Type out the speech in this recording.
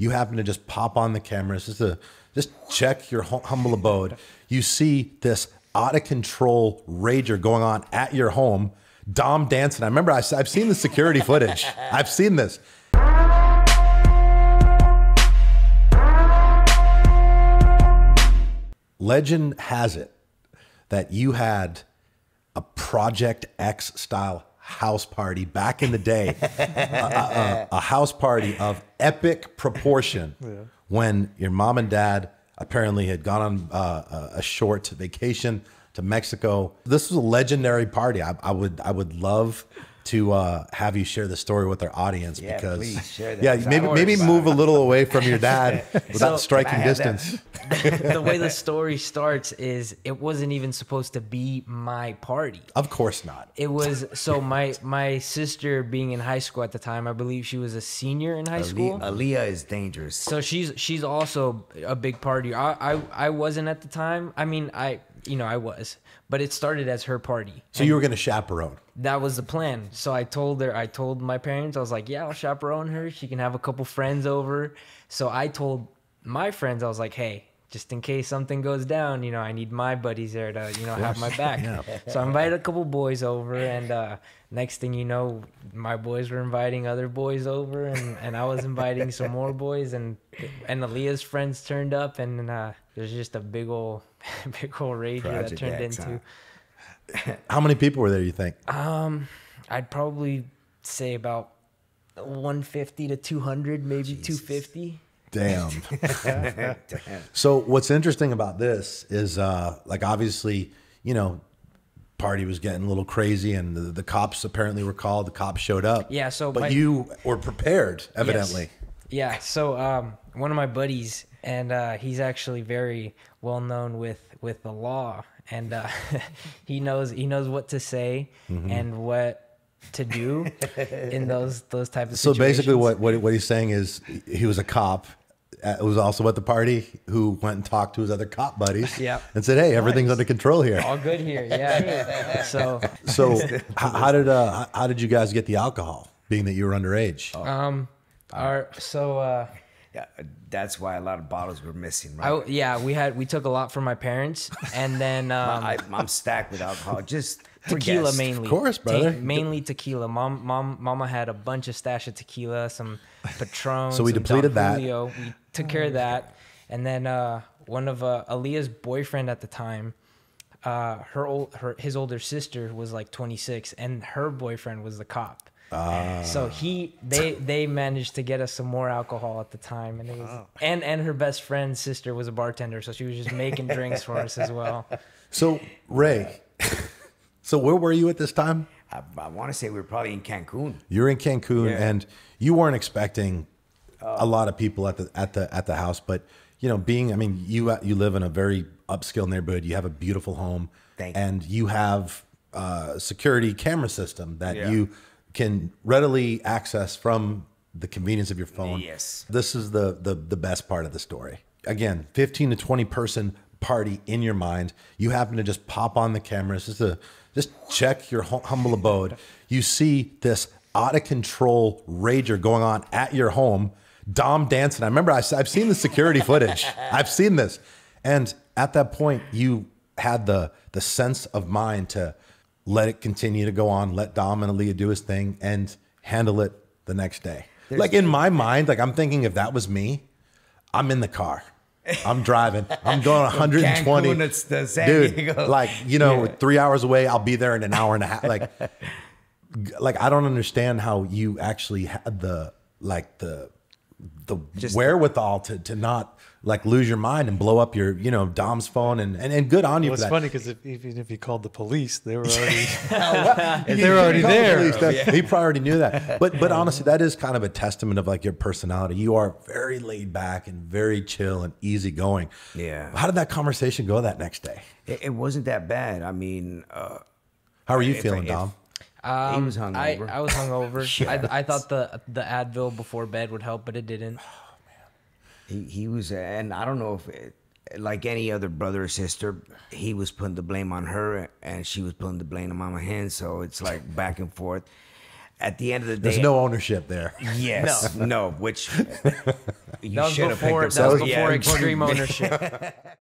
You happen to just pop on the cameras, just to just check your humble abode. You see this out of control rager going on at your home. Dom dancing. I remember I, I've seen the security footage. I've seen this. Legend has it that you had a Project X style house party back in the day, a, a, a, house party of epic proportion yeah. when your mom and dad apparently had gone on uh, a short vacation to Mexico. This was a legendary party. I, I would I would love to uh, have you share the story with our audience yeah, because yeah maybe maybe move it. a little away from your dad without so striking distance. the way the story starts is it wasn't even supposed to be my party. Of course not. It was so my my sister being in high school at the time. I believe she was a senior in high school. Aaliyah is dangerous. So she's she's also a big party. I, I I wasn't at the time. I mean I you know, I was, but it started as her party. So you were going to chaperone. That was the plan. So I told her, I told my parents, I was like, yeah, I'll chaperone her. She can have a couple friends over. So I told my friends, I was like, hey, just in case something goes down, you know, I need my buddies there to, you know, have my back. yeah. So I invited a couple boys over, and uh, next thing you know, my boys were inviting other boys over, and, and I was inviting some more boys, and and Aaliyah's friends turned up, and uh, there's just a big old big old rage that turned X, into. Huh? How many people were there? You think? Um, I'd probably say about 150 to 200, maybe Jesus. 250. Damn. Damn. So what's interesting about this is, uh, like, obviously, you know, party was getting a little crazy, and the, the cops apparently were called. The cops showed up. Yeah. So, but my, you were prepared, evidently. Yes. Yeah. So, um, one of my buddies and uh, he's actually very well known with with the law, and uh, he knows he knows what to say mm-hmm. and what to do in those those types of so situations. basically what, what what he's saying is he was a cop it was also at the party who went and talked to his other cop buddies yep. and said, "Hey, everything's nice. under control here. All good here." Yeah. so so how, how did uh, how did you guys get the alcohol, being that you were underage? Um, our so uh, uh, that's why a lot of bottles were missing. Right? I, yeah, we had we took a lot from my parents, and then um, I, am stacked with alcohol. Just tequila mainly, of course, brother. Te- mainly tequila. Mom, mom, mama had a bunch of stash of tequila, some Patron. so we depleted that. Julio. We took care of that, and then uh, one of uh, Aaliyah's boyfriend at the time. Uh, her old, her his older sister was like 26, and her boyfriend was the cop. So he they they managed to get us some more alcohol at the time, and it was oh. and and her best friend's sister was a bartender, so she was just making drinks for us as well. So Ray, so where were you at this time? I, I want to say we were probably in Cancun. You're in Cancun, yeah. and you weren't expecting uh, a lot of people at the at the at the house, but you know, being I mean, you you live in a very upscale neighborhood. You have a beautiful home, and you have a security camera system that yeah. you can readily access from the convenience of your phone. Yes. This is the the, the best part of the story. Again, 15 to 20 person party in your mind. You happen to just pop on the cameras, just to just check your humble abode. You see this out of control rager going on at your home. Dom dancing. I remember I, I've seen the security footage. I've seen this, and at that point, you had the the sense of mind to let it continue to go on, let Dom and Aaliyah do his thing and handle it the next day. There's like in my mind, like I'm thinking if that was me, I'm in the car. I'm driving. I'm going 120. Dude, like, you know, yeah. three hours away, I'll be there in an hour and a half. Like, like I don't understand how you actually had the like the the Just, wherewithal to to not like lose your mind and blow up your you know Dom's phone and and, and good on you. Well, it's funny because even if you called the police, they were already they were already there. The police, yeah. He probably already knew that. But but honestly, that is kind of a testament of like your personality. You are very laid back and very chill and easygoing. Yeah. How did that conversation go that next day? It, it wasn't that bad. I mean, uh, how are you feeling, Dom? Um, he was hungover. I, I was hungover. I, I thought the the Advil before bed would help, but it didn't. Oh man, he he was, and I don't know if, it, like any other brother or sister, he was putting the blame on her, and she was putting the blame on my Hen. So it's like back and forth. At the end of the day, there's no ownership there. Yes, no, no which you should have picked up. That was before yeah. extreme ownership.